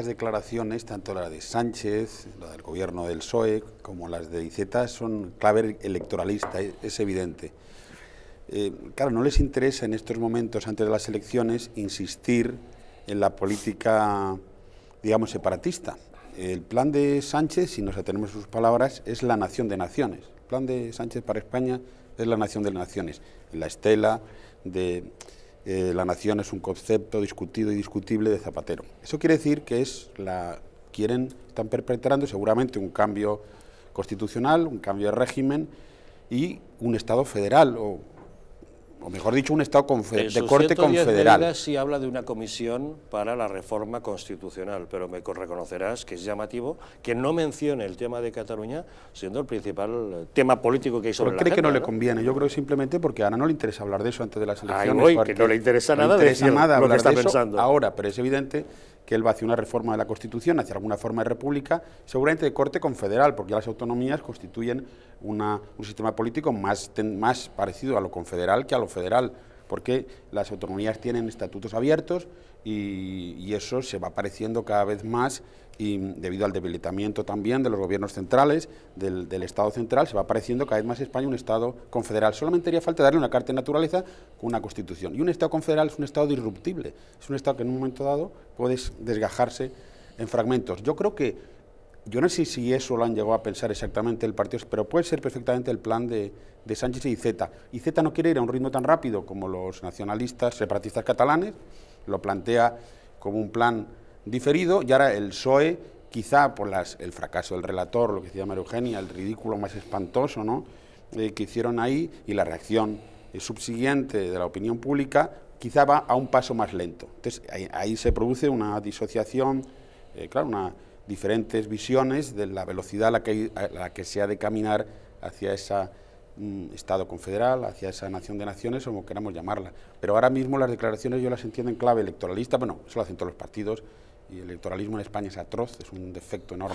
Las declaraciones, tanto la de Sánchez, la del gobierno del PSOE, como las de Iceta, son clave electoralista, es evidente. Eh, claro, no les interesa en estos momentos, antes de las elecciones, insistir en la política, digamos, separatista. El plan de Sánchez, si nos atenemos a sus palabras, es la nación de naciones. El plan de Sánchez para España es la nación de naciones. la estela de eh, la nación es un concepto discutido y discutible de Zapatero. Eso quiere decir que es la quieren están perpetrando seguramente un cambio constitucional, un cambio de régimen y un Estado federal o o mejor dicho, un Estado de corte confederal. sí habla de una comisión para la reforma constitucional, pero me reconocerás que es llamativo que no mencione el tema de Cataluña siendo el principal eh, tema político que hay sobre pero cree que no, le conviene, yo creo que simplemente porque ahora no le interesa hablar de eso antes de las elecciones. Voy, que no le interesa nada, no lo que está pensando. ahora, pero es evidente que él va hacia una reforma de la Constitución, hacia alguna forma de república, seguramente de corte confederal, porque ya las autonomías constituyen una, un sistema político más, más parecido a lo confederal que a lo federal, porque las autonomías tienen estatutos abiertos y, eso se va apareciendo cada vez más y debido al debilitamiento también de los gobiernos centrales, del, Estado central, se va apareciendo cada vez más España un Estado confederal. Solamente haría falta darle una carta de naturaleza con una constitución. Y un Estado confederal es un Estado disruptible, es un Estado que en un momento dado puede desgajarse en fragmentos. Yo creo que yo no sé si eso lo han llegado a pensar exactamente el partido, pero puede ser perfectamente el plan de, Sánchez y Z. Y Z no quiere ir a un ritmo tan rápido como los nacionalistas separatistas catalanes, lo plantea como un plan diferido, y ahora el PSOE, quizá por las, el fracaso del relator, lo que decía María Eugenia, el ridículo más espantoso ¿no? Eh, que hicieron ahí, y la reacción eh, subsiguiente de la opinión pública, quizá va a un paso más lento. Entonces ahí, se produce una disociación, eh, claro, una diferentes visiones de la velocidad a la que, la que se ha de caminar hacia ese mm, Estado confederal, hacia esa nación de naciones, como queramos llamarla. Pero ahora mismo las declaraciones yo las entiendo en clave electoralista, bueno, eso lo hacen todos los partidos, y el electoralismo en España es atroz, es un defecto enorme.